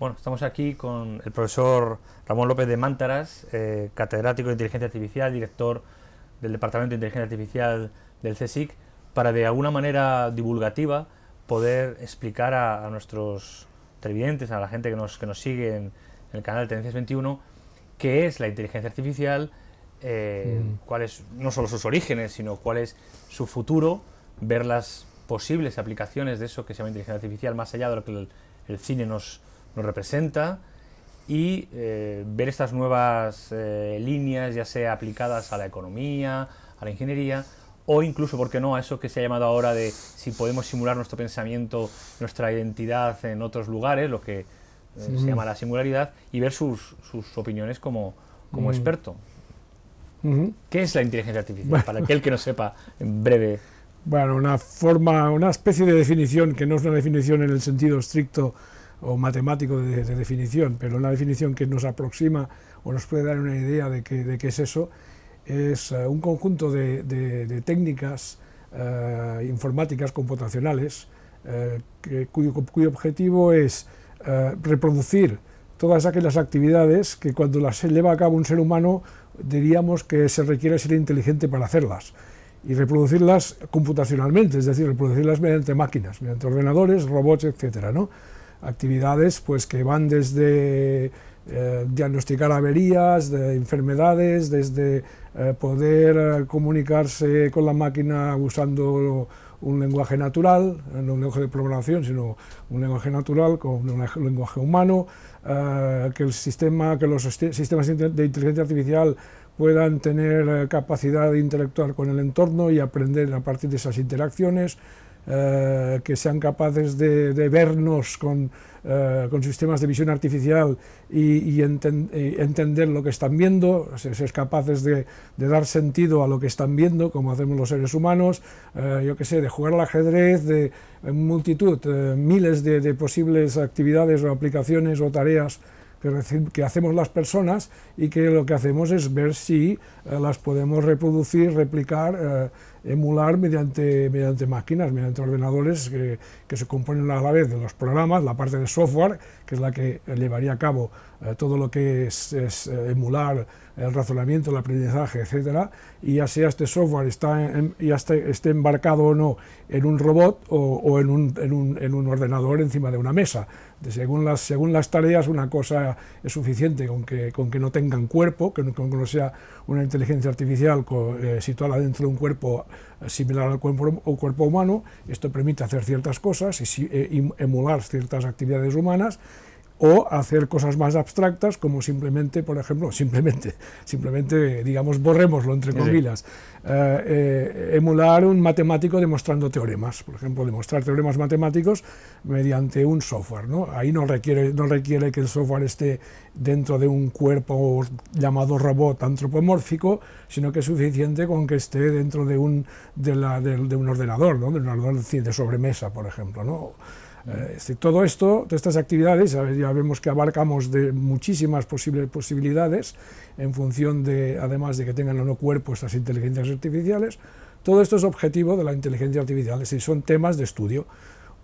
Bueno, estamos aquí con el profesor Ramón López de Mántaras, eh, catedrático de Inteligencia Artificial, director del Departamento de Inteligencia Artificial del CSIC, para de alguna manera divulgativa poder explicar a, nuestros televidentes, a la gente que nos, que nos sigue en, el canal de Tendencias 21, qué es la inteligencia artificial, eh, mm. cuáles no solo sus orígenes, sino cuál es su futuro, ver las posibles aplicaciones de eso que se llama inteligencia artificial, más allá de lo que el cine nos, nos representa y eh, ver estas nuevas eh, líneas, ya sea aplicadas a la economía, a la ingeniería, o incluso, ¿por qué no?, a eso que se ha llamado ahora de si podemos simular nuestro pensamiento, nuestra identidad en otros lugares, lo que eh, se llama la singularidad, y ver sus, opiniones como, como experto. ¿Qué es la inteligencia artificial? Para aquel que no sepa, en breve. Bueno, una forma, una especie de definición que no es una definición en el sentido estricto o matemático de, definición, pero una definición que nos aproxima o nos puede dar una idea de, qué es eso, es eh, un conjunto de, técnicas eh, informáticas computacionales eh, que, cuyo, cuyo, objetivo es reproducir todas aquellas actividades que cuando las lleva a cabo un ser humano diríamos que se requiere ser inteligente para hacerlas y reproducirlas computacionalmente, es decir, reproducirlas mediante máquinas, mediante ordenadores, robots, etcétera, ¿no? actividades pues, que van desde eh, diagnosticar averías, de enfermedades, desde eh, poder eh, comunicarse con la máquina usando un lenguaje natural, no un lenguaje de programación, sino un lenguaje natural con un lenguaje humano, que el sistema, que los sistemas de inteligencia artificial puedan tener capacidad de interactuar con el entorno y aprender a partir de esas interacciones, eh, que sean capaces de, vernos eh, con, sistemas de visión artificial y, entender lo que están viendo, ser, capaces de, dar sentido a lo que están viendo, como hacemos los seres humanos, eh, yo qué sé, de jugar al ajedrez, de multitud, miles de, posibles actividades o aplicaciones o tareas que, hacemos las personas y que lo que hacemos es ver si las podemos reproducir, replicar emular mediante, mediante máquinas, mediante ordenadores que, se componen a la vez de los programas, la parte de software, que es la que llevaría a cabo eh, todo lo que es, eh, emular el razonamiento, el aprendizaje, etc., y ya sea este software está esté, embarcado o no en un robot o, en, un, ordenador encima de una mesa. según, las, según las tareas, una cosa es suficiente con que, con que no tengan cuerpo, que no, con que no sea una inteligencia artificial eh, situada dentro de un cuerpo similar al cuerpo, al cuerpo humano, esto permite hacer ciertas cosas y, eh, emular ciertas actividades humanas o hacer cosas más abstractas como simplemente, por ejemplo, simplemente, simplemente digamos, borrémoslo entre comillas, eh, eh, emular un matemático demostrando teoremas, por ejemplo, demostrar teoremas matemáticos mediante un software, Ahí no requiere, no requiere que el software esté dentro de un cuerpo llamado robot antropomórfico, sino que es suficiente con que esté dentro de un, de ordenador, ¿no? De un ordenador de sobremesa, por ejemplo, ¿no? Eh, este, todo esto, todas estas actividades, ya vemos que abarcamos de muchísimas posibles posibilidades en función de, además de que tengan o no cuerpo estas inteligencias artificiales, todo esto es objetivo de la inteligencia artificial, es son temas de estudio.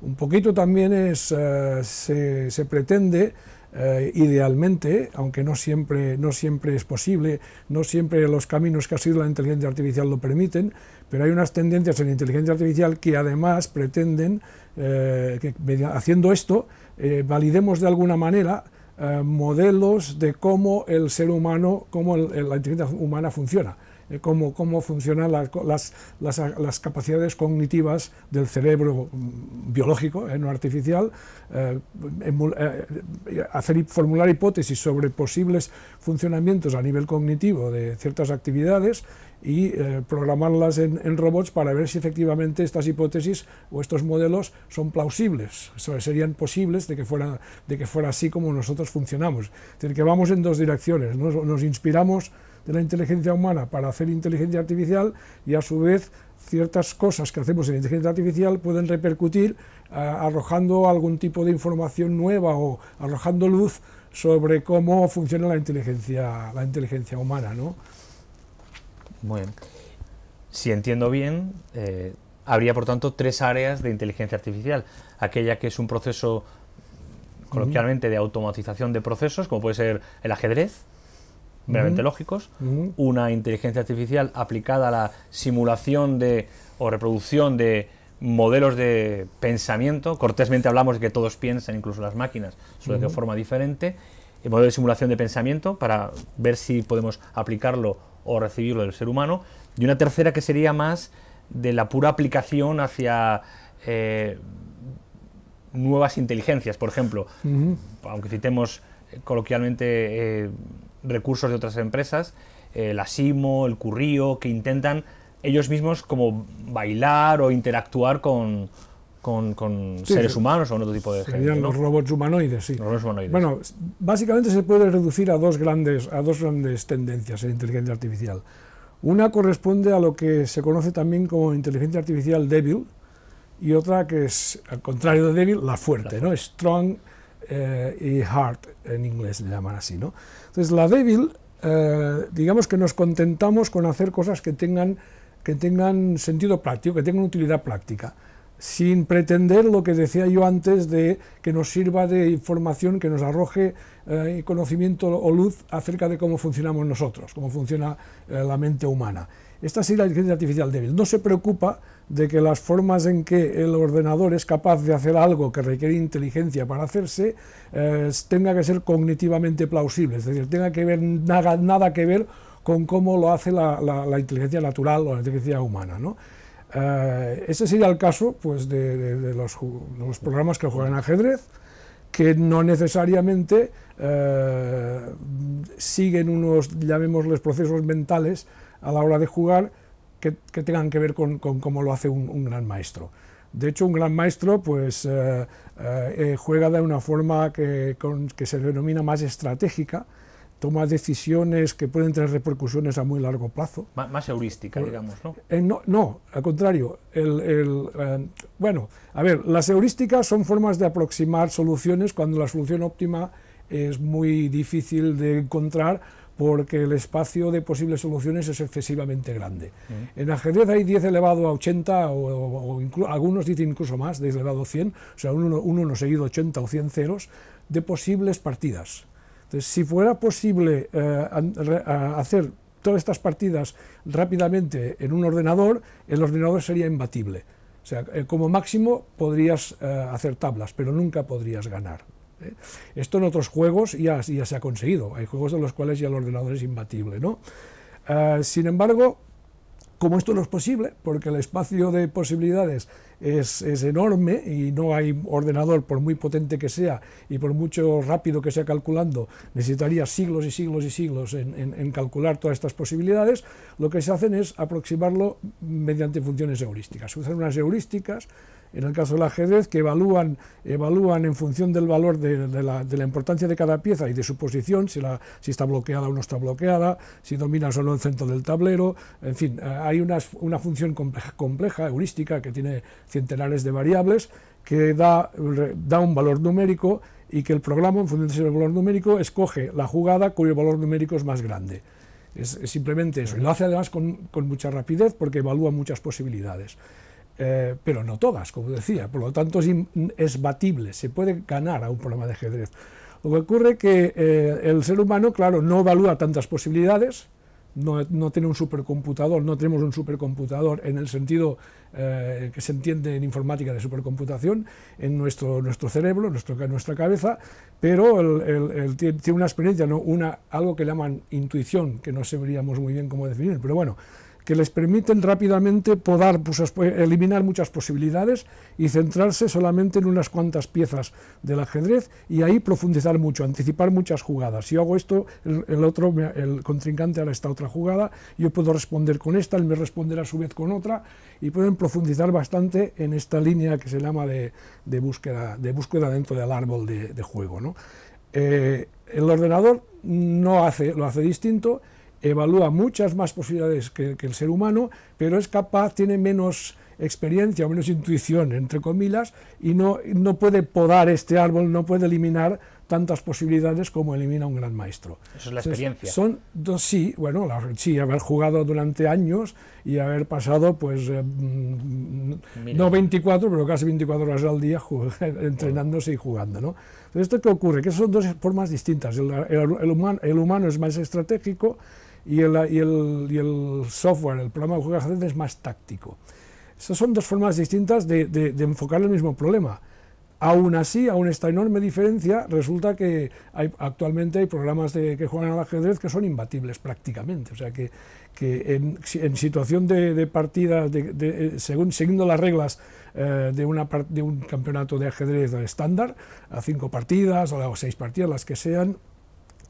Un poquito también es, eh, se, pretende eh, idealmente, aunque no siempre, no siempre es posible, no siempre los caminos que ha sido la inteligencia artificial lo permiten, pero hay unas tendencias en la inteligencia artificial que además pretenden eh, que haciendo esto eh, validemos de alguna manera modelos de cómo el ser humano, cómo la inteligencia humana funciona. Eh, cómo, cómo funcionan las, las, las, capacidades cognitivas del cerebro mm, biológico, en eh, no artificial, eh, hacer, formular hipótesis sobre posibles funcionamientos a nivel cognitivo de ciertas actividades y programarlas en, robots para ver si efectivamente estas hipótesis o estos modelos son plausibles, serían posibles de que, fuera, de que fuera así como nosotros funcionamos. Es decir, que vamos en dos direcciones, nos, nos inspiramos de la inteligencia humana para hacer inteligencia artificial y a su vez ciertas cosas que hacemos en inteligencia artificial pueden repercutir eh, arrojando algún tipo de información nueva o arrojando luz sobre cómo funciona la inteligencia, la inteligencia humana. Muy bien. Si entiendo bien, eh, habría por tanto tres áreas de inteligencia artificial. Aquella que es un proceso coloquialmente de automatización de procesos, como puede ser el ajedrez, meramente lógicos, una inteligencia artificial aplicada a la simulación de o reproducción de modelos de pensamiento, cortésmente hablamos de que todos piensan, incluso las máquinas, solo de forma diferente, el modelo de simulación de pensamiento para ver si podemos aplicarlo o recibirlo del ser humano, y una tercera que sería más de la pura aplicación hacia eh, nuevas inteligencias, por ejemplo, aunque citemos eh, coloquialmente eh, recursos de otras empresas, el eh, la Simo, el Currío, que intentan ellos mismos como bailar o interactuar con, seres humanos o otro tipo de los robots humanoides, sí. robots humanoides. Bueno, básicamente se puede reducir a dos grandes, a dos grandes tendencias en inteligencia artificial. Una corresponde a lo que se conoce también como inteligencia artificial débil y otra que es, al contrario de débil, la fuerte, ¿no? Strong eh, y hard en inglés le llaman así, ¿no? Entonces la débil, eh, digamos que nos contentamos con hacer cosas que tengan, que tengan sentido práctico, que tengan utilidad práctica, sin pretender lo que decía yo antes de que nos sirva de información, que nos arroje eh, conocimiento o luz acerca de cómo funcionamos nosotros, cómo funciona eh, la mente humana. Esta es la inteligencia artificial débil. No se preocupa de que las formas en que el ordenador es capaz de hacer algo que requiere inteligencia para hacerse eh, tenga que ser cognitivamente plausible, es decir, tenga que ver nada, nada que ver con cómo lo hace la, inteligencia natural o la inteligencia humana. ¿no? Eh, ese sería el caso pues, de, los, programas que juegan ajedrez, que no necesariamente eh, siguen unos, llamémosles, procesos mentales a la hora de jugar, que, tengan que ver con, cómo lo hace un, gran maestro. De hecho, un gran maestro pues, eh, eh, eh, juega de una forma que, que se denomina más estratégica, toma decisiones que pueden tener repercusiones a muy largo plazo. más heurística, digamos, ¿no? al contrario. bueno, a ver, las heurísticas son formas de aproximar soluciones cuando la solución óptima es muy difícil de encontrar porque el espacio de posibles soluciones es excesivamente grande. En ajedrez hay 10 elevado a 80, o, algunos dicen incluso más, 10 elevado a 100, o sea, un 1 seguido 80 o 100 ceros, de posibles partidas. Entonces, si fuera posible eh, hacer todas estas partidas rápidamente en un ordenador, el ordenador sería imbatible. O sea, eh, como máximo podrías eh, hacer tablas, pero nunca podrías ganar. ¿eh? Esto en otros juegos ya, se ha conseguido, hay juegos en los cuales ya el ordenador es imbatible. ¿no? Ah, sin embargo, como esto no es posible, porque el espacio de posibilidades es, enorme y no hay ordenador, por muy potente que sea y por mucho rápido que sea calculando, necesitaría siglos y siglos y siglos en, calcular todas estas posibilidades, lo que se hacen es aproximarlo mediante funciones heurísticas. Se usan unas heurísticas en el caso del ajedrez, que evalúan, evalúan en función del valor de, la, importancia de cada pieza y de su posición, si, si está bloqueada o no está bloqueada, si domina solo el centro del tablero, en fin, eh, hay una, función compleja, heurística, que tiene centenares de variables, que da, da un valor numérico y que el programa, en función de ese valor numérico, escoge la jugada cuyo valor numérico es más grande. Es, simplemente eso. Y lo hace además con, con mucha rapidez porque evalúa muchas posibilidades. Eh, pero no todas, como decía, por lo tanto es, batible, se puede ganar a un programa de ajedrez. Lo que ocurre es que eh, el ser humano, claro, no evalúa tantas posibilidades, no, tiene un supercomputador, no tenemos un supercomputador en el sentido eh, que se entiende en informática de supercomputación, en nuestro, nuestro cerebro, en nuestra cabeza, pero tiene una experiencia, una, algo que llaman intuición, que no sabríamos muy bien cómo definir, pero bueno, que les permiten rápidamente podar, pues, eh, eliminar muchas posibilidades y centrarse solamente en unas cuantas piezas del ajedrez y ahí profundizar mucho, anticipar muchas jugadas. Si hago esto, el, otro, el contrincante hará esta otra jugada, yo puedo responder con esta, él me responderá a su vez con otra y pueden profundizar bastante en esta línea que se llama de, búsqueda, de búsqueda dentro del árbol de, juego. Eh, el ordenador no hace, lo hace distinto evalúa muchas más posibilidades que, el ser humano, pero es capaz, tiene menos experiencia o menos intuición, entre comillas, y no, no puede podar este árbol, no puede eliminar tantas posibilidades como elimina un gran maestro. Eso es la experiencia. son dos, sí, bueno, la, sí, haber jugado durante años y haber pasado, pues, eh, mm, no 24, pero casi 24 horas al día entrenándose y jugando, ¿no? Entonces, ¿esto qué ocurre? Que son dos formas distintas. El, el, el humano es más estratégico y el, el software, el programa de juego de ajedrez es más táctico. Esas son dos formas distintas de, enfocar el mismo problema. Aún así, aún esta enorme diferencia, resulta que hay, actualmente hay programas de, que juegan al ajedrez que son imbatibles prácticamente. O sea que, en, situación de, partida, de, eh, según, siguiendo las reglas eh, de, una, de un campeonato de ajedrez estándar, a cinco partidas o a seis partidas, las que sean,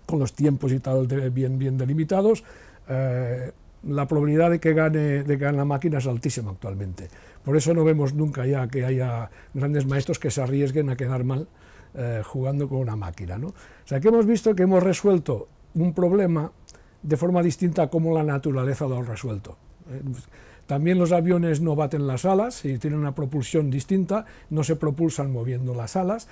con los tiempos y tal bien, bien delimitados. Eh, la probabilidad de que, gane, de que gane la máquina es altísima actualmente. Por eso no vemos nunca ya que haya grandes maestros que se arriesguen a quedar mal eh, jugando con una máquina. ¿no? O sea, que hemos visto que hemos resuelto un problema de forma distinta a cómo la naturaleza lo ha resuelto. También los aviones no baten las alas y tienen una propulsión distinta, no se propulsan moviendo las alas,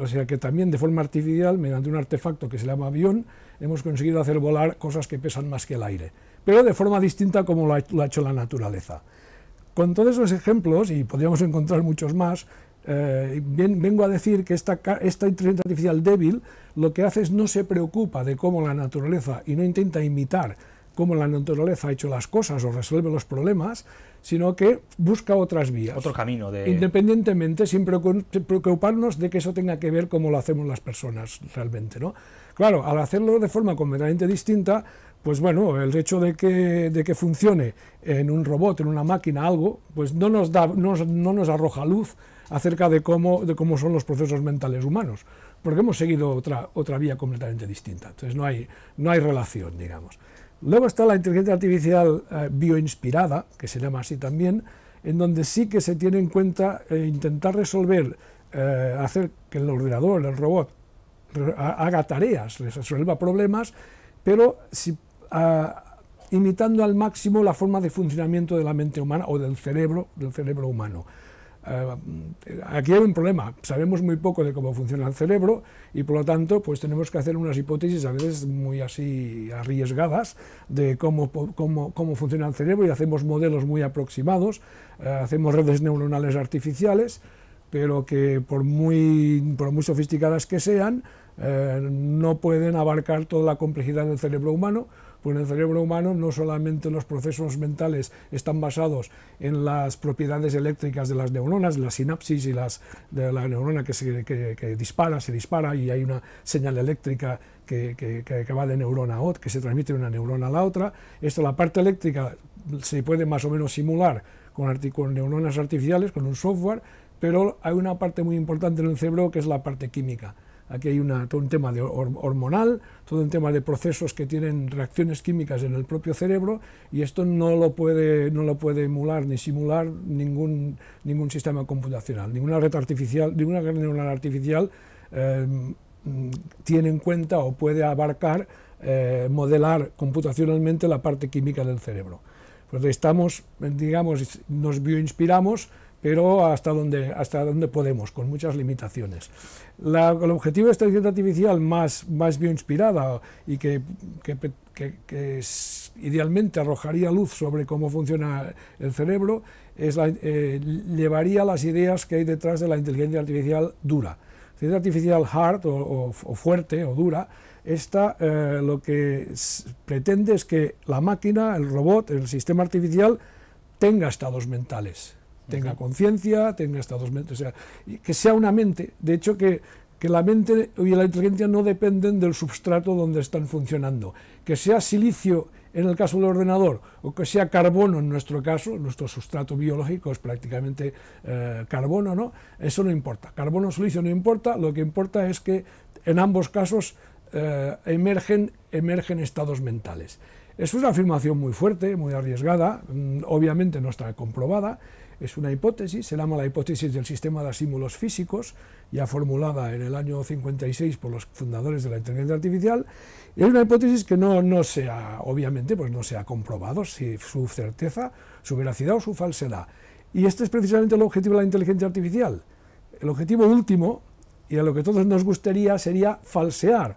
o sea que también de forma artificial, mediante un artefacto que se llama avión, hemos conseguido hacer volar cosas que pesan más que el aire, pero de forma distinta como lo ha, hecho la naturaleza. Con todos esos ejemplos, y podríamos encontrar muchos más, eh, vengo a decir que esta, esta, inteligencia artificial débil lo que hace es no se preocupa de cómo la naturaleza y no intenta imitar cómo la naturaleza ha hecho las cosas o resuelve los problemas, sino que busca otras vías. Otro camino. De... Independientemente, sin preocuparnos de que eso tenga que ver cómo lo hacemos las personas realmente. ¿no? Claro, al hacerlo de forma completamente distinta, pues bueno, el hecho de que, de que funcione en un robot, en una máquina, algo, pues no nos, da, no, no nos arroja luz acerca de cómo, de cómo son los procesos mentales humanos, porque hemos seguido otra, otra vía completamente distinta. Entonces no hay, no hay relación, digamos. Luego está la inteligencia artificial eh, bioinspirada, que se llama así también, en donde sí que se tiene en cuenta eh, intentar resolver, eh, hacer que el ordenador, el robot, haga tareas, resuelva problemas, pero ah, imitando al máximo la forma de funcionamiento de la mente humana o del cerebro, del cerebro humano. Eh, aquí hay un problema, sabemos muy poco de cómo funciona el cerebro y por lo tanto pues tenemos que hacer unas hipótesis a veces muy así arriesgadas de cómo, cómo, funciona el cerebro y hacemos modelos muy aproximados, eh, hacemos redes neuronales artificiales, pero que por muy, por muy sofisticadas que sean, eh, no pueden abarcar toda la complejidad del cerebro humano, pues en el cerebro humano no solamente los procesos mentales están basados en las propiedades eléctricas de las neuronas, las sinapsis y las de la neurona que, dispara, se dispara y hay una señal eléctrica que, va de neurona a otra, que se transmite de una neurona a la otra. Esto, la parte eléctrica se puede más o menos simular con neuronas artificiales, con un software, pero hay una parte muy importante en el cerebro que es la parte química aquí hay todo un tema de hormonal, todo un tema de procesos que tienen reacciones químicas en el propio cerebro y esto no lo puede, no lo puede emular ni simular ningún, ningún sistema computacional, ninguna red artificial, ninguna red neuronal artificial em, tiene en cuenta o puede abarcar, eh, modelar computacionalmente la parte química del cerebro. Pues estamos, digamos, nos bioinspiramos pero hasta donde, hasta donde podemos, con muchas limitaciones. el objetivo de esta inteligencia artificial más, más bioinspirada y que, idealmente arrojaría luz sobre cómo funciona el cerebro, es eh, llevaría las ideas que hay detrás de la inteligencia artificial dura. La inteligencia artificial hard o, fuerte o dura, esta eh, lo que pretende es que la máquina, el robot, el sistema artificial tenga estados mentales tenga conciencia, tenga estados mentales, o sea, que sea una mente. De hecho, que, la mente y la inteligencia no dependen del substrato donde están funcionando. Que sea silicio en el caso del ordenador, o que sea carbono en nuestro caso, nuestro sustrato biológico es prácticamente eh, carbono, ¿no? Eso no importa. Carbono o silicio no importa, lo que importa es que en ambos casos eh, emergen, emergen estados mentales. Es una afirmación muy fuerte, muy arriesgada, mm, obviamente no está comprobada, es una hipótesis, se llama la hipótesis del sistema de símbolos físicos, ya formulada en el año 56 por los fundadores de la inteligencia artificial, es una hipótesis que no, no se ha, obviamente, pues no sea comprobado si su certeza, su veracidad o su falsedad. Y este es precisamente el objetivo de la inteligencia artificial. El objetivo último, y a lo que todos nos gustaría, sería falsear,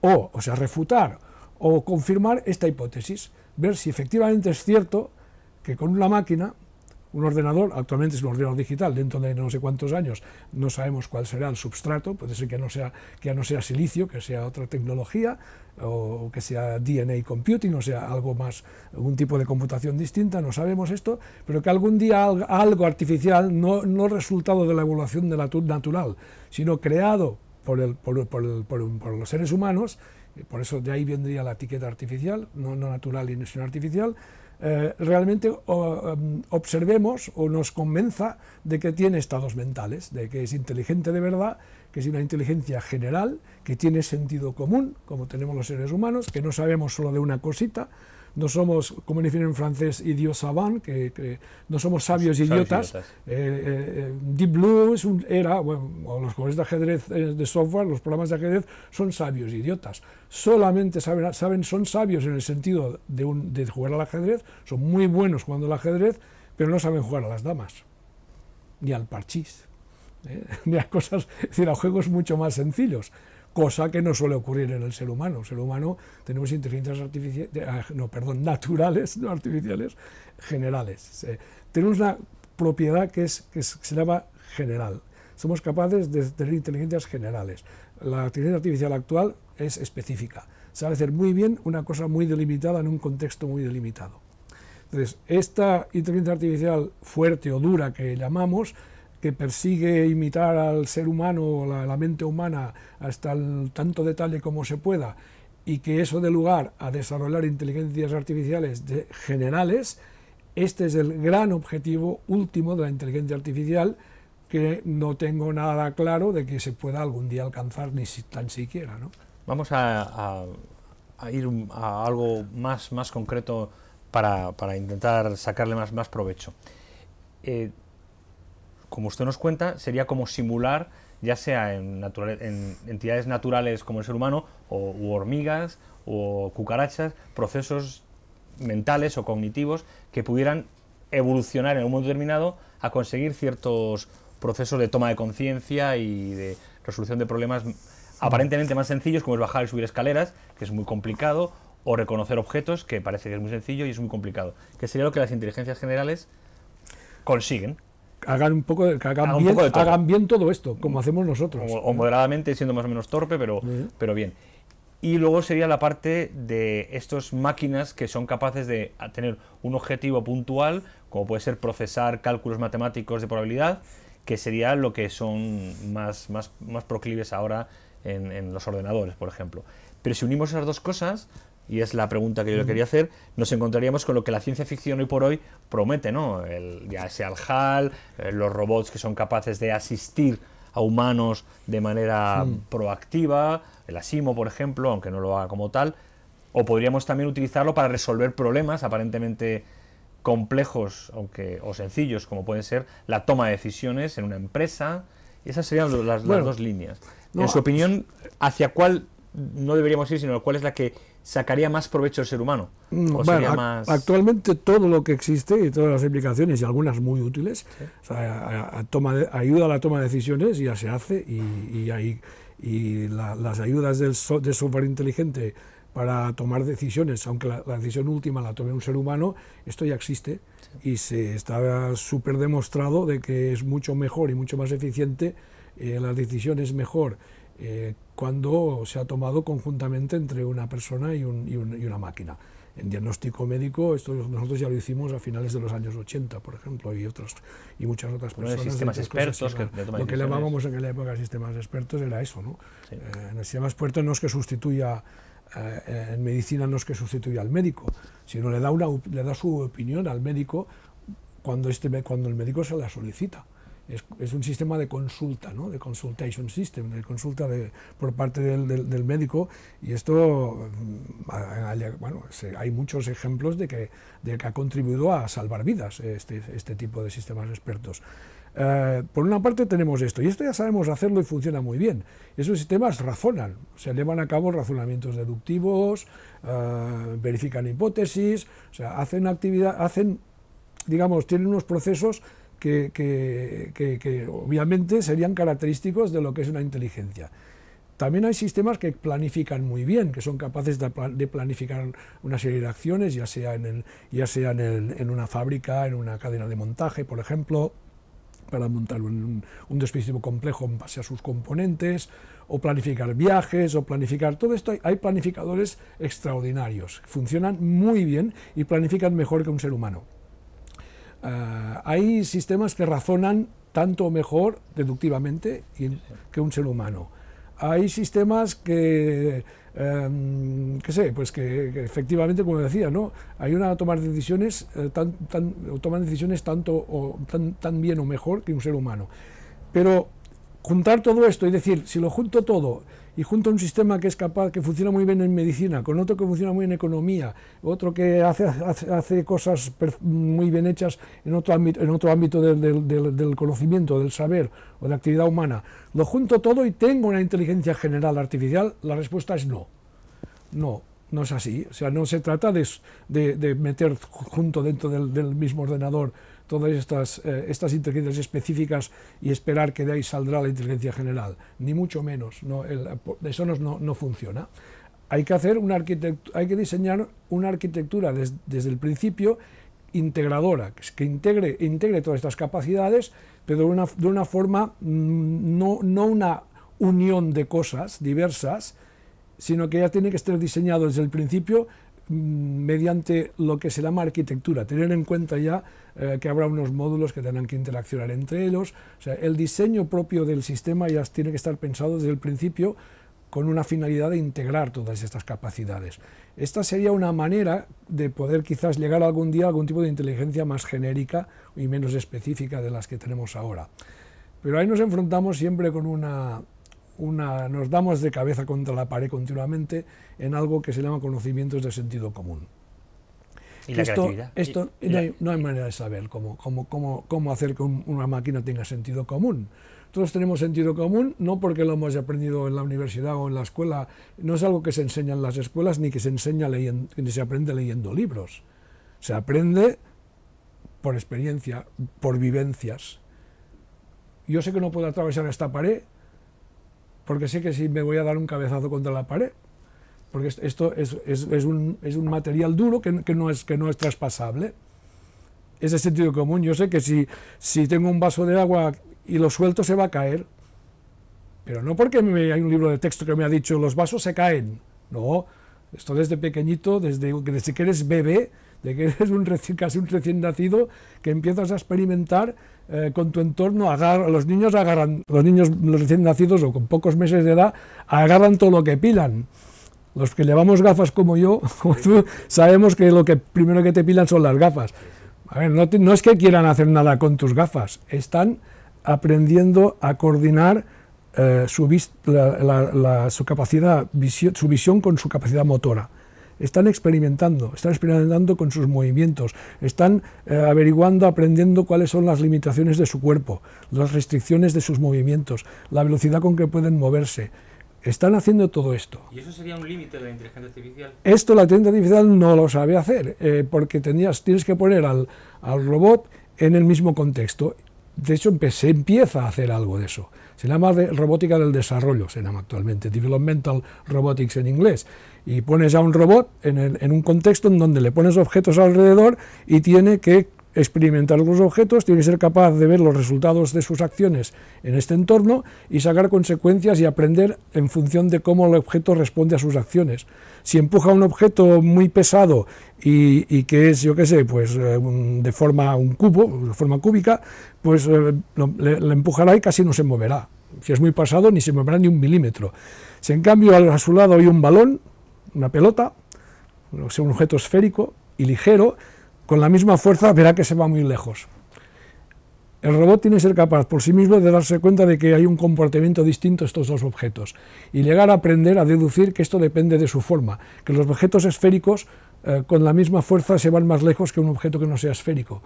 o, o sea, refutar, o confirmar esta hipótesis, ver si efectivamente es cierto que con una máquina, un ordenador, actualmente es un ordenador digital, dentro de no sé cuántos años no sabemos cuál será el substrato, puede ser que, no sea, que ya no sea silicio, que sea otra tecnología, o que sea DNA computing, o sea, algo más, algún tipo de computación distinta, no sabemos esto, pero que algún día algo artificial, no, no resultado de la evolución de la natural, sino creado por, el, por, por los seres humanos, eh, por eso de ahí vendría la etiqueta artificial, no, natural y no artificial, eh, realmente em, observemos o nos convenza de que tiene estados mentales, de que es inteligente de verdad, que es una inteligencia general, que tiene sentido común, como tenemos los seres humanos, que no sabemos solo de una cosita, no somos, como dicen en francés, idiot savant, que, no somos sabios idiotas. Eh, eh, Deep Blue era, bueno, los jugadores de ajedrez eh, de software, los programas de ajedrez, son sabios idiotas. Solamente saben, saben son sabios en el sentido de, un, de jugar al ajedrez, son muy buenos jugando al ajedrez, pero no saben jugar a las damas, ni al parchís, ni a cosas, es decir, a juegos mucho más sencillos cosa que no suele ocurrir en el ser humano. El ser humano tenemos inteligencias artificiales, ah, no, perdón, naturales, no artificiales, generales. Eh, tenemos una propiedad que, es, que que se llama general. Somos capaces de tener inteligencias generales. La inteligencia artificial actual es específica. Sabe hacer muy bien una cosa muy delimitada en un contexto muy delimitado. Entonces, esta inteligencia artificial fuerte o dura que llamamos que persigue imitar al ser humano, la, la mente humana, hasta el tanto detalle como se pueda, y que eso dé lugar a desarrollar inteligencias artificiales generales, este es el gran objetivo último de la inteligencia artificial, que no tengo nada claro de que se pueda algún día alcanzar ni si, tan siquiera. Vamos a, ir a algo más, más concreto para, intentar sacarle más, más provecho. Eh, como usted nos cuenta, sería como simular, ya sea en, en entidades naturales como el ser humano, o hormigas, o cucarachas, procesos mentales o cognitivos que pudieran evolucionar en un mundo determinado a conseguir ciertos procesos de toma de conciencia y de resolución de problemas aparentemente más sencillos, como es bajar y subir escaleras, que es muy complicado, o reconocer objetos, que parece que es muy sencillo y es muy complicado, que sería lo que las inteligencias generales consiguen hagan un poco, que hagan, bien, hagan bien todo esto, como hacemos nosotros. O, moderadamente, siendo más o menos torpe, pero, pero bien. Y luego sería la parte de estas máquinas que son capaces de tener un objetivo puntual, como puede ser procesar cálculos matemáticos de probabilidad, que sería lo que son más, más, proclives ahora en, en los ordenadores, por ejemplo. Pero si unimos esas dos cosas, y es la pregunta que yo le mm. quería hacer, nos encontraríamos con lo que la ciencia ficción hoy por hoy promete, ¿no? El, ya sea el HAL, eh, los robots que son capaces de asistir a humanos de manera hmm. proactiva, el ASIMO, por ejemplo, aunque no lo haga como tal, o podríamos también utilizarlo para resolver problemas aparentemente complejos aunque, o sencillos, como pueden ser la toma de decisiones en una empresa. Y Esas serían las, dos líneas. en su ah, opinión, ¿hacia cuál no deberíamos ir, sino cuál es la que sacaría más provecho el ser humano. Mm, actualmente todo lo que existe y todas las implicaciones, y algunas muy útiles, ayuda a la toma de decisiones, ya se hace, y, las ayudas del software inteligente para tomar decisiones, aunque la, decisión última la tome un ser humano, esto ya existe y se está súper demostrado de que es mucho mejor y mucho más eficiente, eh, la decisión es mejor eh, cuando se ha tomado conjuntamente entre una persona y, una máquina. En diagnóstico médico, esto nosotros ya lo hicimos a finales de los años 80, por ejemplo, y otros y muchas otras personas. Bueno, sistemas expertos. lo que llamábamos en aquella época sistemas expertos era eso, ¿no? Eh, en el sistema experto no es que sustituya eh, en medicina no es que sustituya al médico, sino le da una le da su opinión al médico cuando este cuando el médico se la solicita es, un sistema de consulta, ¿no? de consultation system, de consulta por parte del, médico. Y esto, mm, bueno, hay muchos ejemplos de que, que ha contribuido a salvar vidas este, este tipo de sistemas expertos. Eh, por una parte tenemos esto, y esto ya sabemos hacerlo y funciona muy bien. Esos sistemas razonan, se llevan a cabo razonamientos deductivos, eh, verifican hipótesis, o sea, hacen actividad, hacen, digamos, tienen unos procesos que, obviamente serían característicos de lo que es una inteligencia. También hay sistemas que planifican muy bien, que son capaces de, planificar una serie de acciones, ya sea, en, una fábrica, en una cadena de montaje, por ejemplo, para montar un, un dispositivo complejo en base a sus componentes, o planificar viajes, o planificar todo esto. Hay planificadores extraordinarios, funcionan muy bien y planifican mejor que un ser humano. Ah, hay sistemas que razonan tanto mejor deductivamente que un ser humano. Hay sistemas que, em, sé, pues que, efectivamente, como decía, ¿no? Hay una tomar decisiones, eh, toman decisiones tanto o tan bien o mejor que un ser humano. Pero juntar todo esto y decir, si lo junto todo, y junto a un sistema que es capaz, que funciona muy bien en medicina, con otro que funciona muy bien en economía, otro que hace, hace, cosas muy bien hechas en otro ámbito, en otro ámbito del, conocimiento, del saber o de actividad humana, lo junto todo y tengo una inteligencia general artificial, la respuesta es no. No, no es así. O sea, no se trata de, de meter junto dentro del mismo ordenador todas estas, eh, estas inteligencias específicas y esperar que de ahí saldrá la inteligencia general, ni mucho menos, eso no, no funciona hay que hacer una hay que diseñar una arquitectura desde el principio integradora, que integre, integre todas estas capacidades, pero una, de una, forma mm, no, no, una unión de cosas diversas, sino que ya tiene que estar diseñado desde el principio Mm, mediante lo que se llama arquitectura, tener en cuenta ya eh, que habrá unos módulos que tendrán que interaccionar entre ellos, o sea, el diseño propio del sistema ya tiene que estar pensado desde el principio con una finalidad de integrar todas estas capacidades. Esta sería una manera de poder quizás llegar algún día a algún tipo de inteligencia más genérica y menos específica de las que tenemos ahora. Pero ahí nos enfrentamos siempre con una nos damos de cabeza contra la pared continuamente en algo que se llama conocimientos de sentido común. esto, no, hay, manera de saber cómo, hacer que una máquina tenga sentido común. Todos tenemos sentido común, no porque lo hemos aprendido en la universidad o en la escuela, no es algo que se enseña en las escuelas ni que se enseña se aprende leyendo libros. Se aprende por experiencia, por vivencias. Yo sé que no puedo atravesar esta pared, porque sé que si me voy a dar un cabezazo contra la pared, porque esto es, es, un, es un, material duro que, no es, que no es traspasable. Es de sentido común. Yo sé que si, si tengo un vaso de agua y lo suelto se va a caer, pero no porque hay un libro de texto que me ha dicho los vasos se caen, no, esto desde pequeñito, desde, desde que eres bebé, de que eres un recién, casi un recién nacido que empiezas a experimentar eh, con tu entorno, agar los niños agarran, los niños los recién nacidos o con pocos meses de edad, agarran todo lo que pilan. Los que llevamos gafas como yo, sabemos que lo que primero que te pilan son las gafas. ver, no, es que quieran hacer nada con tus gafas, están aprendiendo a coordinar eh, su, su visión con su capacidad motora están experimentando, están experimentando con sus movimientos, están eh, averiguando, aprendiendo cuáles son las limitaciones de su cuerpo, las restricciones de sus movimientos, la velocidad con que pueden moverse. Están haciendo todo esto. ¿Y eso sería un límite de la inteligencia artificial? Esto la inteligencia artificial no lo sabe hacer, eh, porque tenías, tienes que poner al, al robot en el mismo contexto. De hecho, se empieza a hacer algo de eso. Se llama robótica del desarrollo, se llama actualmente, developmental robotics en inglés. Y pones a un robot en, en un contexto en donde le pones objetos alrededor y tiene que experimentar los objetos, tiene que ser capaz de ver los resultados de sus acciones en este entorno y sacar consecuencias y aprender en función de cómo el objeto responde a sus acciones. Si empuja un objeto muy pesado y, que es, yo qué sé, pues eh, de forma un cubo, de forma cúbica, pues eh, le, empujará y casi no se moverá. Si es muy pesado, ni se moverá ni un milímetro. Si en cambio a su lado hay un balón, una pelota, o sea, un objeto esférico y ligero, con la misma fuerza verá que se va muy lejos. El robot tiene que ser capaz por sí mismo de darse cuenta de que hay un comportamiento distinto estos dos objetos y llegar a aprender a deducir que esto depende de su forma, que los objetos esféricos eh, con la misma fuerza se van más lejos que un objeto que no sea esférico.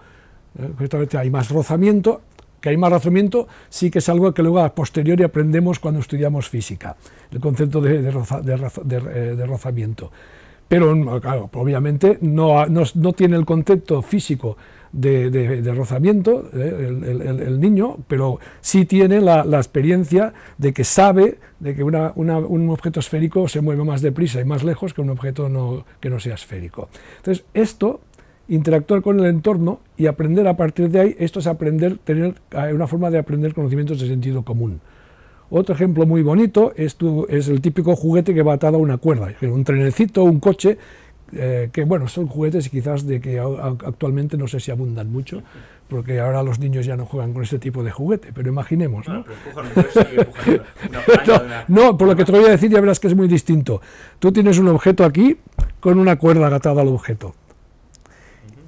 Eh, hay más rozamiento, que hay más rozamiento sí que es algo que luego a posteriori aprendemos cuando estudiamos física, el concepto de eh, rozamiento pero obviamente no, no, tiene el concepto físico de, rozamiento eh, el, niño, pero sí tiene la, experiencia de que sabe de que un objeto esférico se mueve más deprisa y más lejos que un objeto no, que no sea esférico. Entonces, esto, interactuar con el entorno y aprender a partir de ahí, esto es aprender, tener eh, una forma de aprender conocimientos de sentido común. Otro ejemplo muy bonito es, es el típico juguete que va atado a una cuerda, un trenecito, un coche, eh, que bueno, son juguetes quizás de que actualmente no sé si abundan mucho, porque ahora los niños ya no juegan con ese tipo de juguete, pero imaginemos. No, ah, pues no por lo que te voy a decir ya verás que es muy distinto. Tú tienes un objeto aquí con una cuerda atada al objeto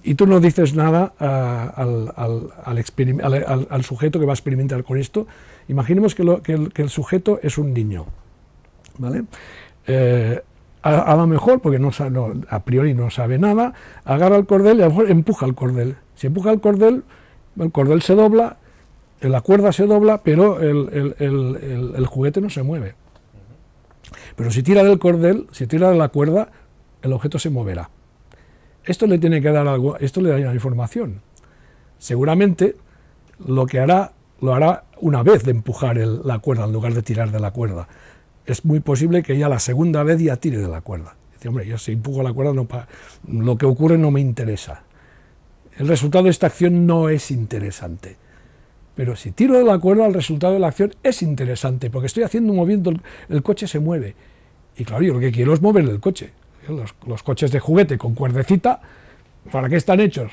y tú no dices nada ah, al, sujeto que va a experimentar con esto. Imaginemos que, el, sujeto es un niño, ¿vale? Eh, a, lo mejor, porque a priori no sabe nada, agarra el cordel y a lo mejor empuja el cordel. Si empuja el cordel, el cordel se dobla, la cuerda se dobla, pero el, el juguete no se mueve. Pero si tira del cordel, si tira de la cuerda, el objeto se moverá. Esto le tiene que dar algo, esto le da información. Seguramente lo que hará, lo hará una vez de empujar la cuerda en lugar de tirar de la cuerda. Es muy posible que ya la segunda vez ya tire de la cuerda. Dice, hombre, yo si empujo la cuerda, no lo que ocurre no me interesa. El resultado de esta acción no es interesante. Pero si tiro de la cuerda, el resultado de la acción es interesante, porque estoy haciendo un movimiento. el coche se mueve. Y claro, yo lo que quiero es mover el coche. ¿eh? Los, coches de juguete con cuerdecita, ¿para qué están hechos?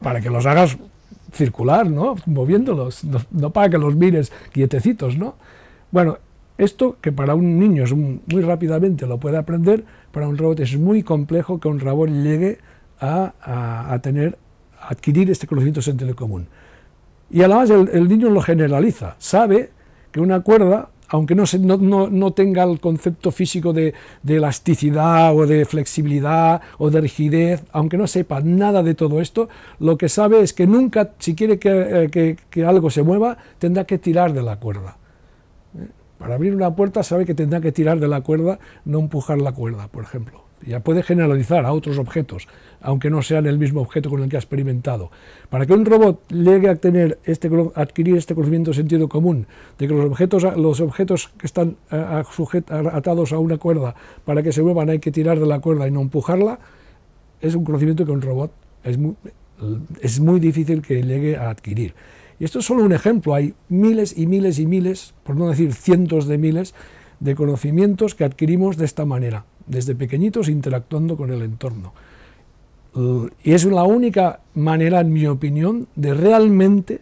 Para que los hagas circular, ¿no? Moviéndolos, no, para que los mires quietecitos, ¿no? Bueno, esto que para un niño es muy rápidamente lo puede aprender, para un robot es muy complejo que un robot llegue a, tener, adquirir este conocimiento sentido común. Y además el niño lo generaliza, sabe que una cuerda aunque no, se, no, tenga el concepto físico de, elasticidad o de flexibilidad o de rigidez, aunque no sepa nada de todo esto, lo que sabe es que nunca, si quiere que eh, algo se mueva, tendrá que tirar de la cuerda. Eh, para abrir una puerta sabe que tendrá que tirar de la cuerda, no empujar la cuerda, por ejemplo ya puede generalizar a otros objetos, aunque no sean el mismo objeto con el que ha experimentado. Para que un robot llegue a tener este, adquirir este conocimiento de sentido común, de que los objetos, los objetos que están eh, atados a una cuerda, para que se muevan hay que tirar de la cuerda y no empujarla, es un conocimiento que un robot es es muy difícil que llegue a adquirir. Y esto es solo un ejemplo, hay miles y miles y miles, por no decir cientos de miles, de conocimientos que adquirimos de esta manera desde pequeñitos interactuando con el entorno. Y es la única manera, en mi opinión, de realmente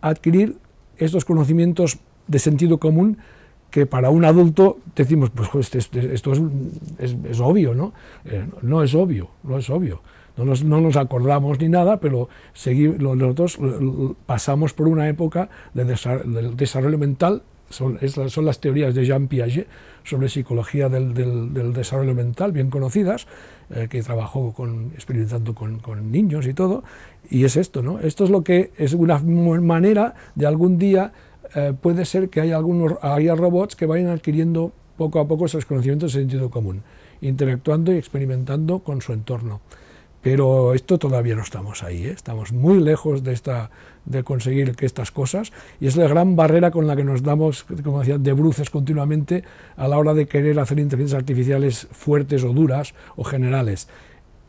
adquirir estos conocimientos de sentido común que para un adulto decimos, pues este, este, esto, es, obvio, ¿no? Eh, no es obvio, no es obvio. No nos, acordamos ni nada, pero seguimos, nosotros pasamos por una época de desarrollo mental, son las teorías de Jean Piaget, sobre psicología del, del, desarrollo mental, bien conocidas, eh, que trabajó con, experimentando con, niños y todo, y es esto, ¿no? Esto es lo que es una manera de algún día, eh, puede ser que haya, algunos, haya robots que vayan adquiriendo poco a poco esos conocimientos de sentido común, interactuando y experimentando con su entorno. Pero esto todavía no estamos ahí, ¿eh? estamos muy lejos de, de conseguir que estas cosas, y es la gran barrera con la que nos damos, como decía, de bruces continuamente a la hora de querer hacer inteligencias artificiales fuertes o duras o generales.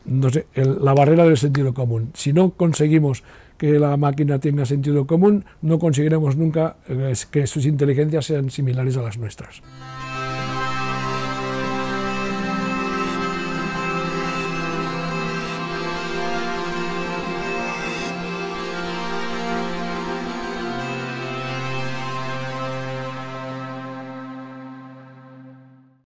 la barrera del sentido común. Si no conseguimos que la máquina tenga sentido común, no conseguiremos nunca eh, que sus inteligencias sean similares a las nuestras.